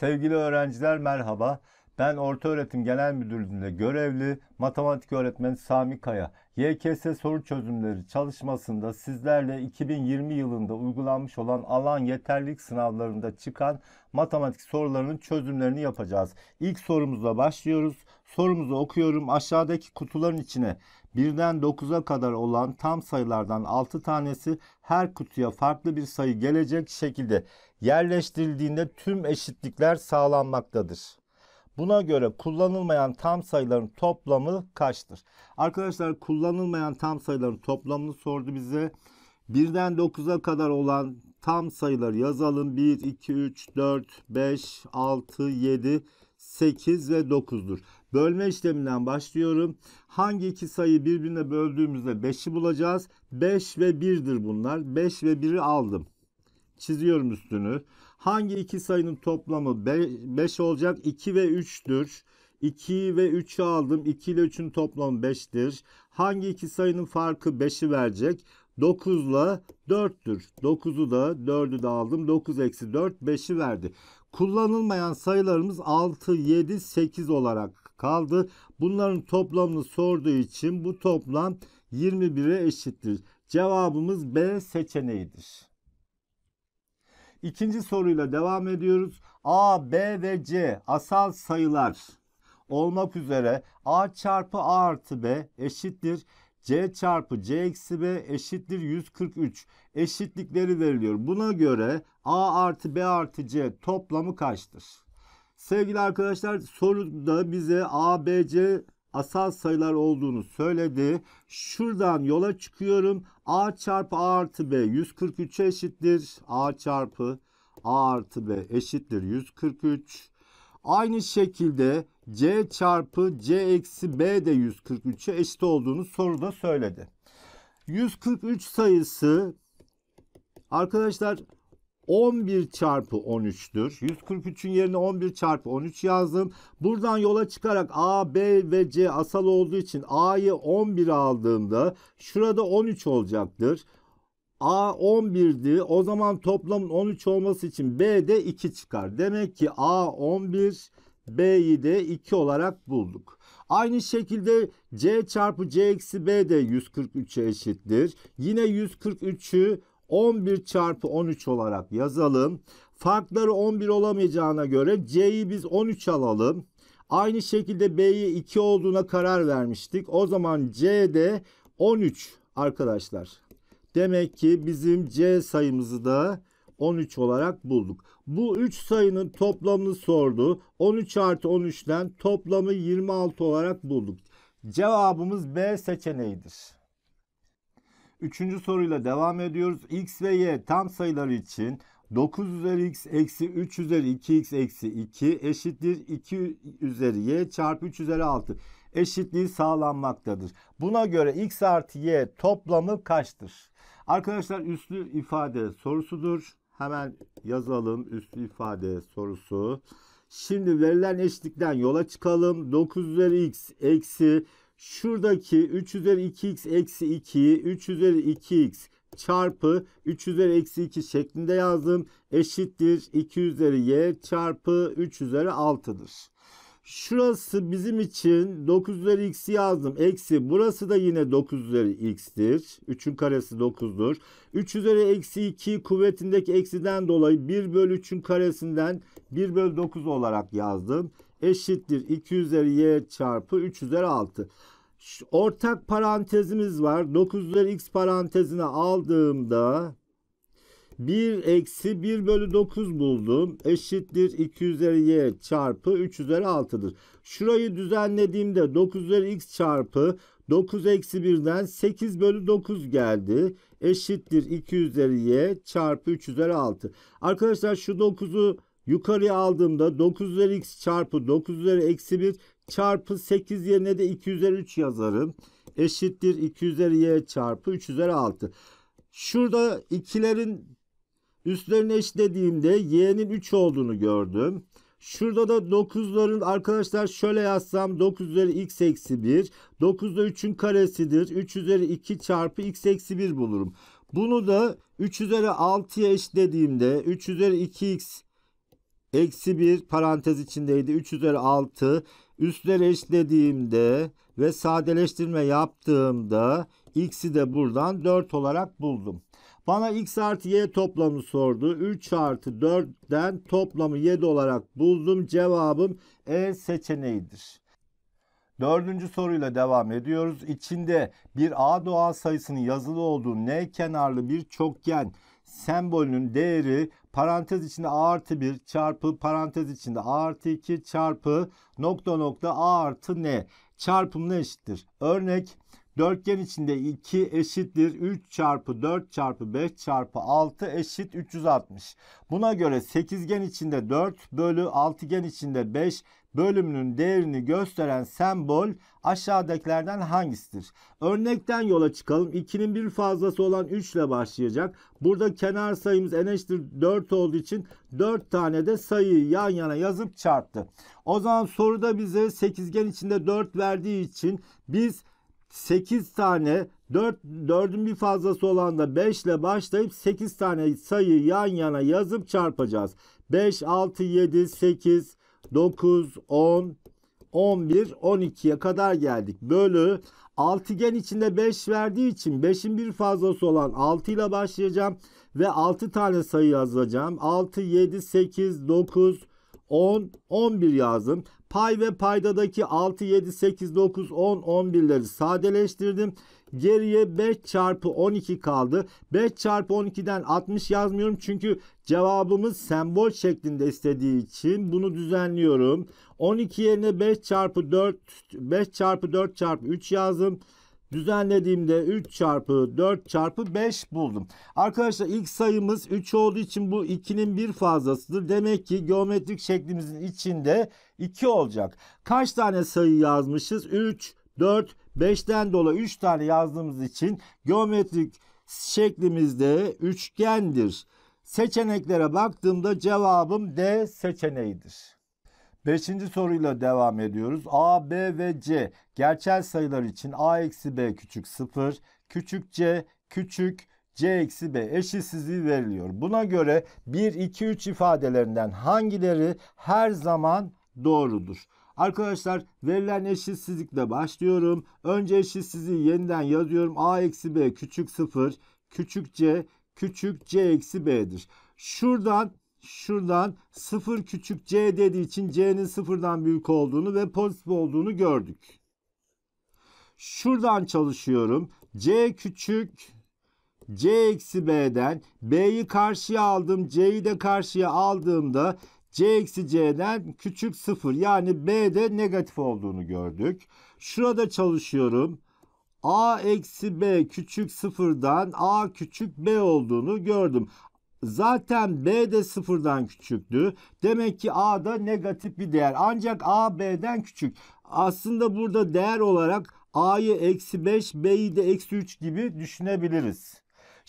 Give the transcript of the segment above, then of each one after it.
Sevgili öğrenciler merhaba. Ben Ortaöğretim Genel Müdürlüğü'nde görevli matematik öğretmeni Sami Kaya. YKS soru çözümleri çalışmasında sizlerle 2020 yılında uygulanmış olan alan yeterlilik sınavlarında çıkan matematik sorularının çözümlerini yapacağız. İlk sorumuzla başlıyoruz. Sorumuzu okuyorum. Aşağıdaki kutuların içine 1'den 9'a kadar olan tam sayılardan 6 tanesi her kutuya farklı bir sayı gelecek şekilde yerleştirildiğinde tüm eşitlikler sağlanmaktadır. Buna göre kullanılmayan tam sayıların toplamı kaçtır? Arkadaşlar kullanılmayan tam sayıların toplamını sordu bize. 1'den 9'a kadar olan tam sayıları yazalım. 1, 2, 3, 4, 5, 6, 7, 8 ve 9'dur. Bölme işleminden başlıyorum. Hangi iki sayı birbirine böldüğümüzde 5'i bulacağız. 5 ve 1'dir bunlar. 5 ve 1'i aldım. Çiziyorum üstünü. Hangi iki sayının toplamı 5 olacak? 2 ve 3'tür. 2 ve 3'ü aldım. 2 ile 3'ün toplamı 5'tir. Hangi iki sayının farkı 5'i verecek? 9 ile 4'tür. 9'u da 4'ü de aldım. 9 eksi 4 5'i verdi. Kullanılmayan sayılarımız 6, 7, 8 olarak kaldı. Bunların toplamını sorduğu için bu toplam 21'e eşittir. Cevabımız B seçeneğidir. İkinci soruyla devam ediyoruz. A, B ve C asal sayılar olmak üzere A çarpı A artı B eşittir. C çarpı C eksi B eşittir 143 eşitlikleri veriliyor. Buna göre A artı B artı C toplamı kaçtır? Sevgili arkadaşlar soruda bize A, B, C asal sayılar olduğunu söyledi. Şuradan yola çıkıyorum. A çarpı A artı B 143'e eşittir. A çarpı A artı B eşittir 143. Aynı şekilde C çarpı C eksi B de 143'e eşit olduğunu soruda söyledi. 143 sayısı arkadaşlar 11 çarpı 13'tür. 143'ün yerine 11 çarpı 13 yazdım. Buradan yola çıkarak A, B ve C asal olduğu için A'yı 11 aldığımda şurada 13 olacaktır. A 11'di. O zaman toplamın 13 olması için b de 2 çıkar. Demek ki A 11, B'yi de 2 olarak bulduk. Aynı şekilde C çarpı C eksi B de 143'e eşittir. Yine 143'ü 11 çarpı 13 olarak yazalım. Farkları 11 olamayacağına göre C'yi biz 13 alalım. Aynı şekilde B'yi 2 olduğuna karar vermiştik. O zaman C'de 13 arkadaşlar. Demek ki bizim C sayımızı da 13 olarak bulduk. Bu 3 sayının toplamını sordu. 13 artı 13'ten toplamı 26 olarak bulduk. Cevabımız B seçeneğidir. Üçüncü soruyla devam ediyoruz. X ve Y tam sayılar için 9 üzeri x eksi 3 üzeri 2x eksi 2 eşittir 2 üzeri y çarpı 3 üzeri 6 eşitliği sağlanmaktadır. Buna göre x artı y toplamı kaçtır? Arkadaşlar üslü ifade sorusudur. Hemen yazalım üslü ifade sorusu. Şimdi verilen eşitlikten yola çıkalım. 9 üzeri x eksi Şuradaki 3 üzeri 2x eksi 2'yi 3 üzeri 2x çarpı 3 üzeri eksi 2 şeklinde yazdım. Eşittir 2 üzeri y çarpı 3 üzeri 6'dır. Şurası bizim için 9 üzeri x'i yazdım. Eksi burası da yine 9 üzeri x'tir. 3'ün karesi 9'dur. 3 üzeri eksi 2 kuvvetindeki eksiden dolayı 1 bölü 3'ün karesinden 1 bölü 9 olarak yazdım eşittir 2 üzeri y çarpı 3 üzeri 6. Ortak parantezimiz var. 9 üzeri x parantezine aldığımda 1 eksi 1 bölü 9 buldum. Eşittir 2 üzeri y çarpı 3 üzeri 6'dır. Şurayı düzenlediğimde 9 üzeri x çarpı 9 eksi 1'den 8 bölü 9 geldi. Eşittir 2 üzeri y çarpı 3 üzeri 6. Arkadaşlar şu 9'u Yukarıya aldığımda 9 üzeri x çarpı 9 üzeri eksi 1 çarpı 8 yerine de 2 üzeri 3 yazarım. Eşittir 2 üzeri y çarpı 3 üzeri 6. Şurada ikilerin üstlerine eşitlediğimde y'nin 3 olduğunu gördüm. Şurada da 9'ların arkadaşlar şöyle yazsam 9 üzeri x eksi 1. 9 da 3'ün karesidir. 3 üzeri 2 çarpı x eksi 1 bulurum. Bunu da 3 üzeri 6'ya eşitlediğimde 3 üzeri 2x eksi 1 parantez içindeydi 3 üzeri 6 üstleri eşlediğimde ve sadeleştirme yaptığımda x'i de buradan 4 olarak buldum. Bana x artı y toplamı sordu. 3 artı 4'den toplamı 7 olarak buldum. Cevabım E seçeneğidir. Dördüncü soruyla devam ediyoruz. İçinde bir A doğal sayısının yazılı olduğu N kenarlı bir çokgen sembolünün değeri parantez içinde a artı 1 çarpı parantez içinde a artı 2 çarpı nokta nokta a artı n çarpımına eşittir. Örnek dörtgen içinde 2 eşittir 3 çarpı 4 çarpı 5 çarpı 6 eşit 360. Buna göre sekizgen içinde 4 bölü altıgen içinde 5 bölümünün değerini gösteren sembol aşağıdakilerden hangisidir? Örnekten yola çıkalım. 2'nin bir fazlası olan 3 ile başlayacak. Burada kenar sayımız en eşittir 4 olduğu için 4 tane de sayıyı yan yana yazıp çarptı. O zaman soruda bize sekizgen içinde 4 verdiği için biz 8 tane 4, 4'ün bir fazlası olan da 5 ile başlayıp 8 tane sayı yan yana yazıp çarpacağız. 5, 6, 7, 8, 9, 10, 11, 12'ye kadar geldik. Bölü altıgen içinde 5 verdiği için 5'in bir fazlası olan 6 ile başlayacağım. Ve 6 tane sayı yazacağım. 6, 7, 8, 9, 10, 11 yazdım. Pay ve paydadaki 6, 7, 8, 9, 10, 11'leri sadeleştirdim. Geriye 5 çarpı 12 kaldı. 5 çarpı 12'den 60 yazmıyorum çünkü cevabımız sembol şeklinde istediği için bunu düzenliyorum. 12 yerine 5 çarpı 4 5 çarpı 4 çarpı 3 yazdım. Düzenlediğimde 3 çarpı 4 çarpı 5 buldum. Arkadaşlar ilk sayımız 3 olduğu için bu 2'nin bir fazlasıdır. Demek ki geometrik şeklimizin içinde 2 olacak. Kaç tane sayı yazmışız? 3, 4, 5'ten dolayı 3 tane yazdığımız için geometrik şeklimizde üçgendir. Seçeneklere baktığımda cevabım D seçeneğidir. Beşinci soruyla devam ediyoruz. A, B ve C gerçel sayılar için A eksi B küçük 0, küçük C küçük C eksi B eşitsizliği veriliyor. Buna göre 1, 2, 3 ifadelerinden hangileri her zaman doğrudur? Arkadaşlar verilen eşitsizlikle başlıyorum. Önce eşitsizliği yeniden yazıyorum. A eksi B küçük 0, küçük C küçük C eksi B'dir. Şuradan şuradan 0 küçük c dediği için c'nin sıfırdan büyük olduğunu ve pozitif olduğunu gördük. Şuradan çalışıyorum. c küçük c eksi b'den b'yi karşıya aldım c'yi de karşıya aldığımda c eksi c'den küçük sıfır yani b'de negatif olduğunu gördük. Şurada çalışıyorum. a eksi b küçük sıfırdan a küçük b olduğunu gördüm. Zaten B de sıfırdan küçüktü. Demek ki A da negatif bir değer. Ancak A B'den küçük. Aslında burada değer olarak A'yı eksi 5, B'yi de eksi 3 gibi düşünebiliriz.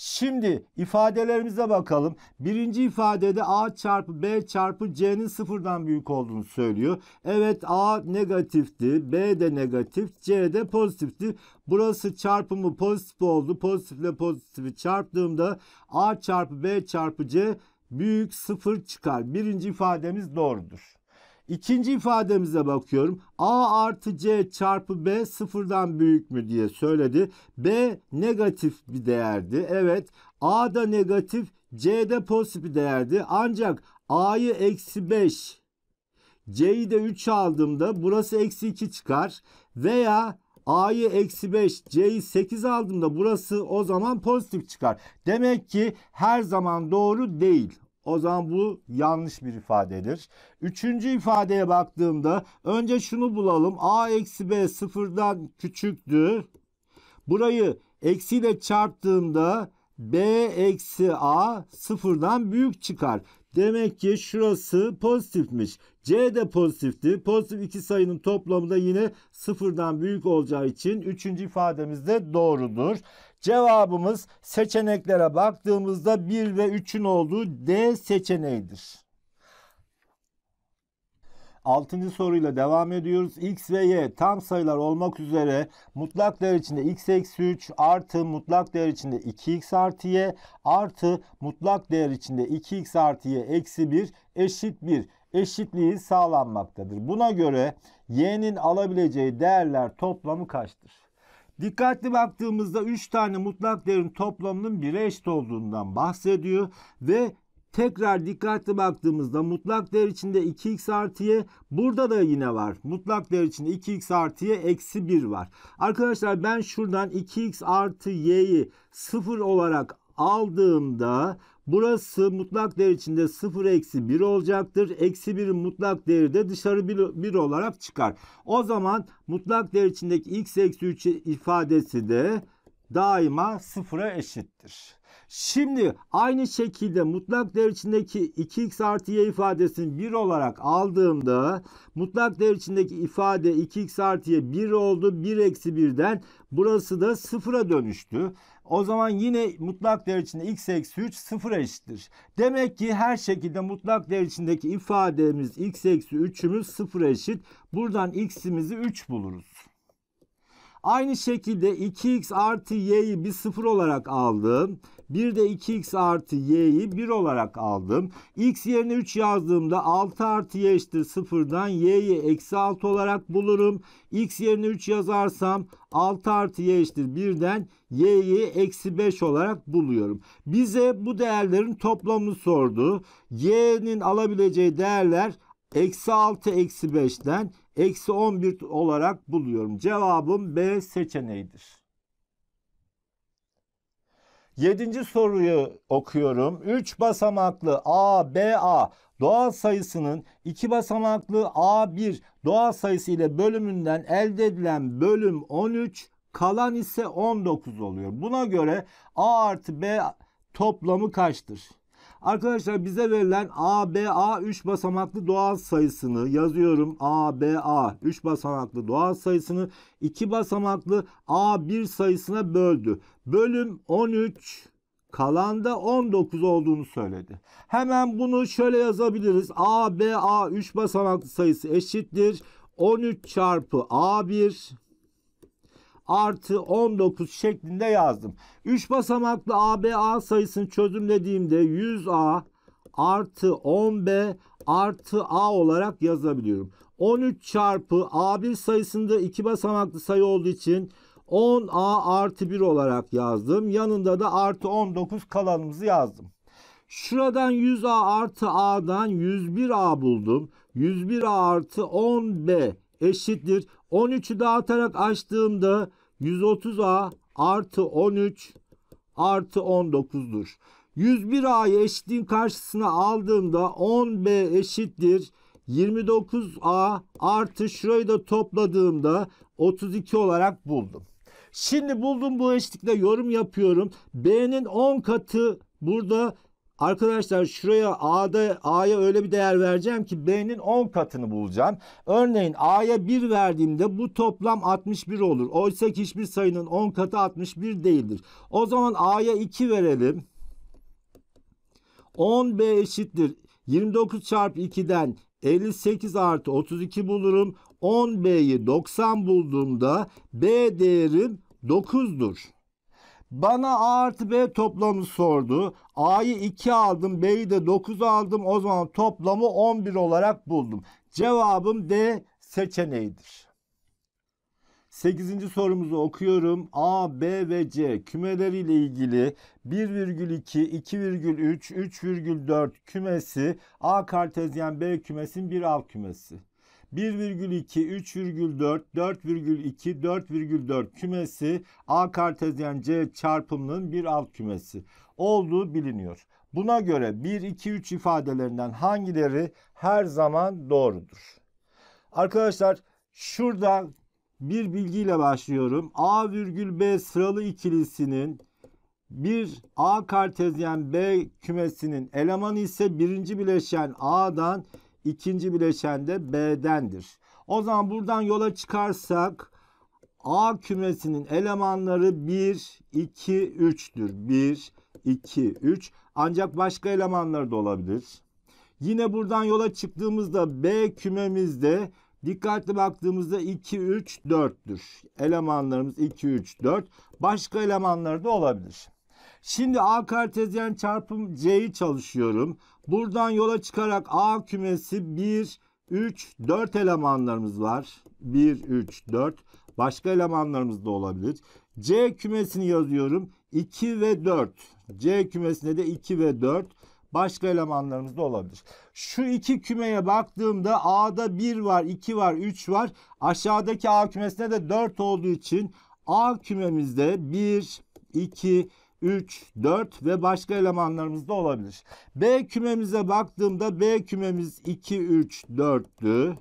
Şimdi ifadelerimize bakalım. Birinci ifadede A çarpı B çarpı C'nin sıfırdan büyük olduğunu söylüyor. Evet A negatifti, B de negatif, C de pozitifti. Burası çarpımı pozitif oldu. Pozitifle pozitifi çarptığımda A çarpı B çarpı C büyük sıfır çıkar. Birinci ifademiz doğrudur. İkinci ifademize bakıyorum. A artı C çarpı B sıfırdan büyük mü diye söyledi. B negatif bir değerdi. Evet A da negatif C de pozitif bir değerdi. Ancak A'yı eksi 5 C'yi de 3 aldığımda burası eksi 2 çıkar. Veya A'yı eksi 5, C'yi 8 aldığımda burası o zaman pozitif çıkar. Demek ki her zaman doğru değil. O zaman bu yanlış bir ifadedir. Üçüncü ifadeye baktığımda önce şunu bulalım. A eksi B sıfırdan küçüktü. Burayı eksiyle çarptığımda B eksi A sıfırdan büyük çıkar. Demek ki şurası pozitifmiş. C de pozitifti. Pozitif iki sayının toplamı da yine sıfırdan büyük olacağı için üçüncü ifademiz de doğrudur. Cevabımız seçeneklere baktığımızda 1 ve 3'ün olduğu D seçeneğidir. 6. soruyla devam ediyoruz. X ve Y tam sayılar olmak üzere mutlak değer içinde x eksi 3 artı mutlak değer içinde 2x artı y artı mutlak değer içinde 2x artı y eksi 1 eşit 1 eşitliği sağlanmaktadır. Buna göre y'nin alabileceği değerler toplamı kaçtır? Dikkatli baktığımızda 3 tane mutlak değerin toplamının 1'e eşit olduğundan bahsediyor ve Tekrar dikkatli baktığımızda mutlak değer içinde 2x artıya burada da yine var. Mutlak değer içinde 2x artıya eksi 1 var. Arkadaşlar ben şuradan 2x artı y'yi 0 olarak aldığımda Burası mutlak değer içinde 0 eksi 1 olacaktır. Eksi 1'in mutlak değeri de dışarı 1, 1 olarak çıkar. O zaman mutlak değer içindeki x eksi 3 ifadesi de daima sıfıra eşittir. Şimdi aynı şekilde mutlak değer içindeki 2x artı y ifadesini 1 olarak aldığımda mutlak değer içindeki ifade 2x artı y 1 oldu. 1 eksi 1'den burası da sıfıra dönüştü. O zaman yine mutlak değer içinde x eksi 3 sıfır eşittir. Demek ki her şekilde mutlak değer içindeki ifademiz x eksi 3'ümüz sıfır eşit. Buradan x'imizi 3 buluruz. Aynı şekilde 2x artı y'yi bir sıfır olarak aldım. Bir de 2x artı y'yi 1 olarak aldım. x yerine 3 yazdığımda 6 artı y eşittir 0'dan y'yi eksi 6 olarak bulurum. x yerine 3 yazarsam 6 artı y eşittir 1'den y'yi eksi 5 olarak buluyorum. Bize bu değerlerin toplamını sordu. y'nin alabileceği değerler eksi 6 eksi 5'ten eksi 11 olarak buluyorum. Cevabım B seçeneğidir. Yedinci soruyu okuyorum. Üç basamaklı A, B, A doğal sayısının iki basamaklı A1 doğal sayısı ile bölümünden elde edilen bölüm 13 kalan ise 19 oluyor. Buna göre A artı B toplamı kaçtır? Arkadaşlar bize verilen ABA 3 basamaklı doğal sayısını yazıyorum. ABA 3 basamaklı doğal sayısını 2 basamaklı A1 sayısına böldü. Bölüm 13 kalan da 19 olduğunu söyledi. Hemen bunu şöyle yazabiliriz. ABA 3 basamaklı sayısı eşittir 13 çarpı A1 artı 19 şeklinde yazdım. 3 basamaklı ABA sayısını çözümlediğimde 100A artı 10B artı A olarak yazabiliyorum. 13 çarpı A1 sayısında 2 basamaklı sayı olduğu için 10A artı 1 olarak yazdım. Yanında da artı 19 kalanımızı yazdım. Şuradan 100A artı A'dan 101A buldum. 101A artı 10B eşittir. 13'ü dağıtarak açtığımda 130A artı 13 artı 19'dur. 101A'yı eşitliğin karşısına aldığımda 10B eşittir. 29A artı şurayı da topladığımda 32 olarak buldum. Şimdi buldum bu eşitlikle yorum yapıyorum. B'nin 10 katı burada Arkadaşlar şuraya A'da A'ya öyle bir değer vereceğim ki B'nin 10 katını bulacağım. Örneğin A'ya 1 verdiğimde bu toplam 61 olur. Oysa ki hiçbir sayının 10 katı 61 değildir. O zaman A'ya 2 verelim. 10B eşittir. 29 çarpı 2'den 58 artı 32 bulurum. 10B'yi 90 bulduğumda B değerim 9'dur. Bana A artı B toplamı sordu. A'yı 2 aldım, B'yi de 9 aldım. O zaman toplamı 11 olarak buldum. Cevabım D seçeneğidir. 8. sorumuzu okuyorum. A, B ve C kümeleriyle ilgili 1,2, 2,3, 3,4 kümesi A kartezyen B kümesinin bir alt kümesi. 1,2, 3,4, 4,2, 4,4 kümesi A kartezyen C çarpımının bir alt kümesi olduğu biliniyor. Buna göre 1, 2, 3 ifadelerinden hangileri her zaman doğrudur? Arkadaşlar şurada bir bilgiyle başlıyorum. A virgül B sıralı ikilisinin bir A kartezyen B kümesinin elemanı ise birinci bileşen A'dan ikinci bileşen de B'dendir. O zaman buradan yola çıkarsak A kümesinin elemanları 1, 2, 3'tür. 1, 2, 3. Ancak başka elemanları da olabilir. Yine buradan yola çıktığımızda B kümemizde dikkatli baktığımızda 2, 3, 4'tür. Elemanlarımız 2, 3, 4. Başka elemanları da olabilir. Şimdi A kartezyen çarpım C'yi çalışıyorum. Buradan yola çıkarak A kümesi 1, 3, 4 elemanlarımız var. 1, 3, 4. Başka elemanlarımız da olabilir. C kümesini yazıyorum. 2 ve 4. C kümesine de 2 ve 4. Başka elemanlarımız da olabilir. Şu iki kümeye baktığımda A'da 1 var, 2 var, 3 var. Aşağıdaki A kümesine de 4 olduğu için A kümemizde 1, 2, 3. 3, 4 ve başka elemanlarımız da olabilir. B kümemize baktığımda B kümemiz 2, 3, 4'tü.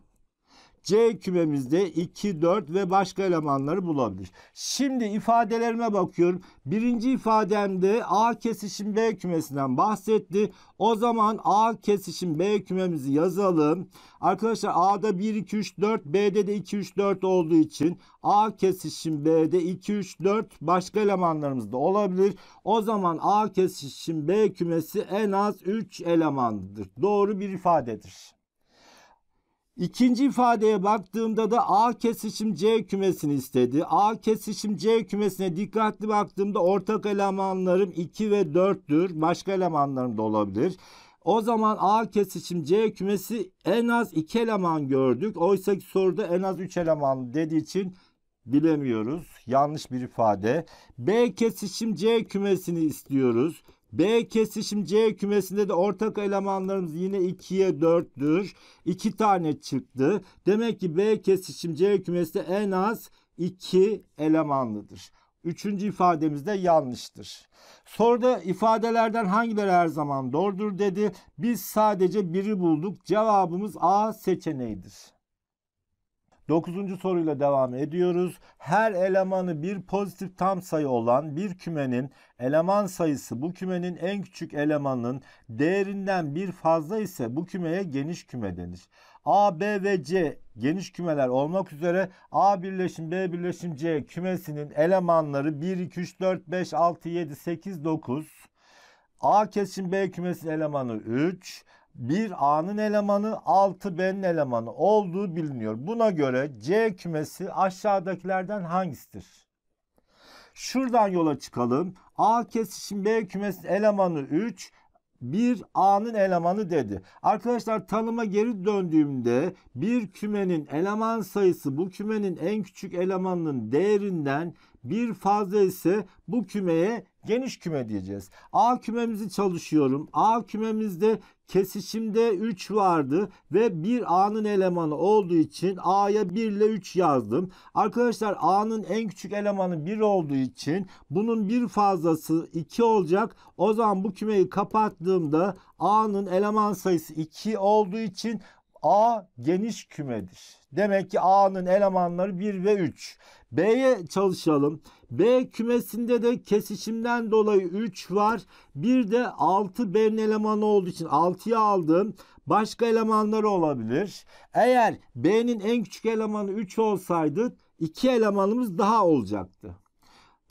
C kümemizde 2, 4 ve başka elemanları bulabilir. Şimdi ifadelerime bakıyorum. Birinci ifademde A kesişim B kümesinden bahsetti. O zaman A kesişim B kümemizi yazalım. Arkadaşlar A'da 1, 2, 3, 4, B'de de 2, 3, 4 olduğu için A kesişim B'de 2, 3, 4 başka elemanlarımız da olabilir. O zaman A kesişim B kümesi en az 3 elemandır. Doğru bir ifadedir. İkinci ifadeye baktığımda da A kesişim C kümesini istedi. A kesişim C kümesine dikkatli baktığımda ortak elemanlarım 2 ve 4'tür. Başka elemanlarım da olabilir. O zaman A kesişim C kümesi en az 2 eleman gördük. Oysa ki soruda en az 3 eleman dediği için bilemiyoruz. Yanlış bir ifade. B kesişim C kümesini istiyoruz. B kesişim C kümesinde de ortak elemanlarımız yine 2'ye 4'tür. 2 tane çıktı. Demek ki B kesişim C kümesi en az 2 elemanlıdır. Üçüncü ifademiz de yanlıştır. Soruda ifadelerden hangileri her zaman doğrudur dedi. Biz sadece biri bulduk. Cevabımız A seçeneğidir. Dokuzuncu soruyla devam ediyoruz. Her elemanı bir pozitif tam sayı olan bir kümenin eleman sayısı bu kümenin en küçük elemanının değerinden bir fazla ise bu kümeye geniş küme denir. A, B ve C geniş kümeler olmak üzere A birleşim B birleşim C kümesinin elemanları 1, 2, 3, 4, 5, 6, 7, 8, 9. A kesişim B kümesinin elemanı 3 bir A'nın elemanı 6 B'nin elemanı olduğu biliniyor. Buna göre C kümesi aşağıdakilerden hangisidir? Şuradan yola çıkalım. A kesişim B kümesi elemanı 3, bir A'nın elemanı dedi. Arkadaşlar tanıma geri döndüğümde bir kümenin eleman sayısı bu kümenin en küçük elemanının değerinden bir fazla ise bu kümeye geniş küme diyeceğiz. A kümemizi çalışıyorum. A kümemizde Kesişimde 3 vardı ve bir A'nın elemanı olduğu için A'ya 1 ile 3 yazdım. Arkadaşlar A'nın en küçük elemanı 1 olduğu için bunun bir fazlası 2 olacak. O zaman bu kümeyi kapattığımda A'nın eleman sayısı 2 olduğu için A geniş kümedir. Demek ki A'nın elemanları 1 ve 3. B'ye çalışalım. B kümesinde de kesişimden dolayı 3 var. Bir de 6 B'nin elemanı olduğu için 6'yı aldım. Başka elemanları olabilir. Eğer B'nin en küçük elemanı 3 olsaydı 2 elemanımız daha olacaktı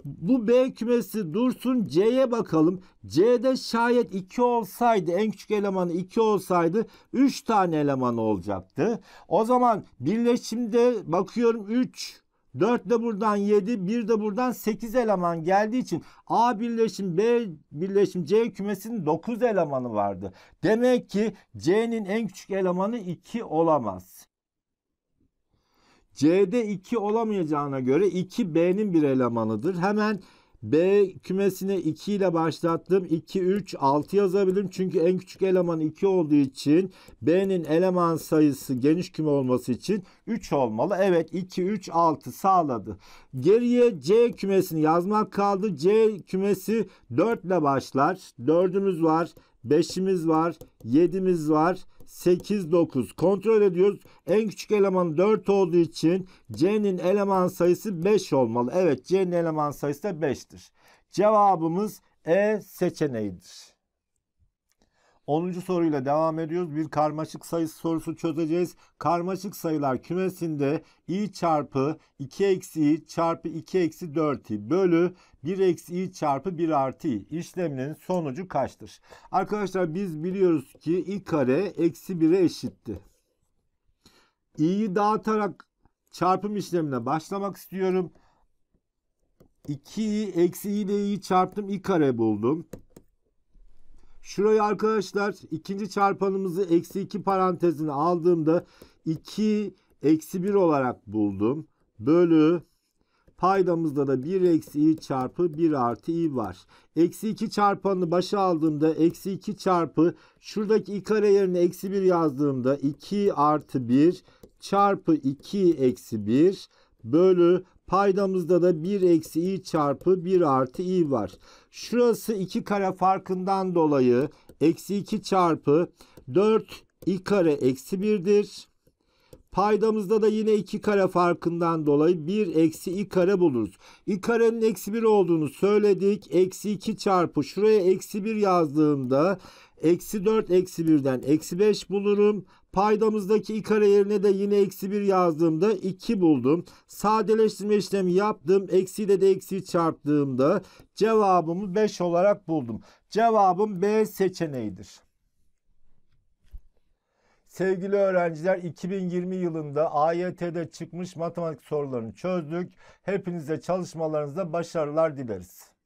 bu B kümesi dursun C'ye bakalım. C'de şayet 2 olsaydı en küçük elemanı 2 olsaydı 3 tane eleman olacaktı. O zaman birleşimde bakıyorum 3 4 de buradan 7, 1 de buradan 8 eleman geldiği için A birleşim B birleşim C kümesinin 9 elemanı vardı. Demek ki C'nin en küçük elemanı 2 olamaz. C'de 2 olamayacağına göre 2 B'nin bir elemanıdır. Hemen B kümesine 2 ile başlattım. 2, 3, 6 yazabilirim. Çünkü en küçük eleman 2 olduğu için B'nin eleman sayısı geniş küme olması için 3 olmalı. Evet 2, 3, 6 sağladı. Geriye C kümesini yazmak kaldı. C kümesi 4 ile başlar. 4'ümüz var, 5'imiz var, 7'miz var. 8, 9. Kontrol ediyoruz. En küçük eleman 4 olduğu için C'nin eleman sayısı 5 olmalı. Evet C'nin eleman sayısı da 5'tir. Cevabımız E seçeneğidir. 10. soruyla devam ediyoruz. Bir karmaşık sayısı sorusu çözeceğiz. Karmaşık sayılar kümesinde i çarpı 2 eksi i çarpı 2 eksi 4i bölü 1 eksi i çarpı 1 artı i işleminin sonucu kaçtır? Arkadaşlar biz biliyoruz ki i kare eksi 1'e eşitti. i'yi dağıtarak çarpım işlemine başlamak istiyorum. 2i eksi i ile i çarptım i kare buldum. Şurayı arkadaşlar ikinci çarpanımızı eksi 2 parantezine aldığımda 2 eksi 1 olarak buldum. Bölü paydamızda da 1 eksi i çarpı 1 artı i var. Eksi 2 çarpanını başa aldığımda eksi 2 çarpı şuradaki i kare yerine eksi 1 yazdığımda 2 artı 1 çarpı 2 eksi 1 bölü paydamızda da 1 eksi i çarpı 1 artı i var. Şurası 2 kare farkından dolayı eksi 2 çarpı 4 i kare eksi 1'dir. Paydamızda da yine 2 kare farkından dolayı 1 eksi i kare buluruz. i karenin eksi 1 olduğunu söyledik. Eksi 2 çarpı şuraya eksi 1 yazdığımda eksi 4 eksi 1'den eksi 5 bulurum. Paydamızdaki i kare yerine de yine eksi 1 yazdığımda 2 buldum. Sadeleştirme işlemi yaptım. Eksiyle de eksi çarptığımda cevabımı 5 olarak buldum. Cevabım B seçeneğidir. Sevgili öğrenciler 2020 yılında AYT'de çıkmış matematik sorularını çözdük. Hepinize çalışmalarınızda başarılar dileriz.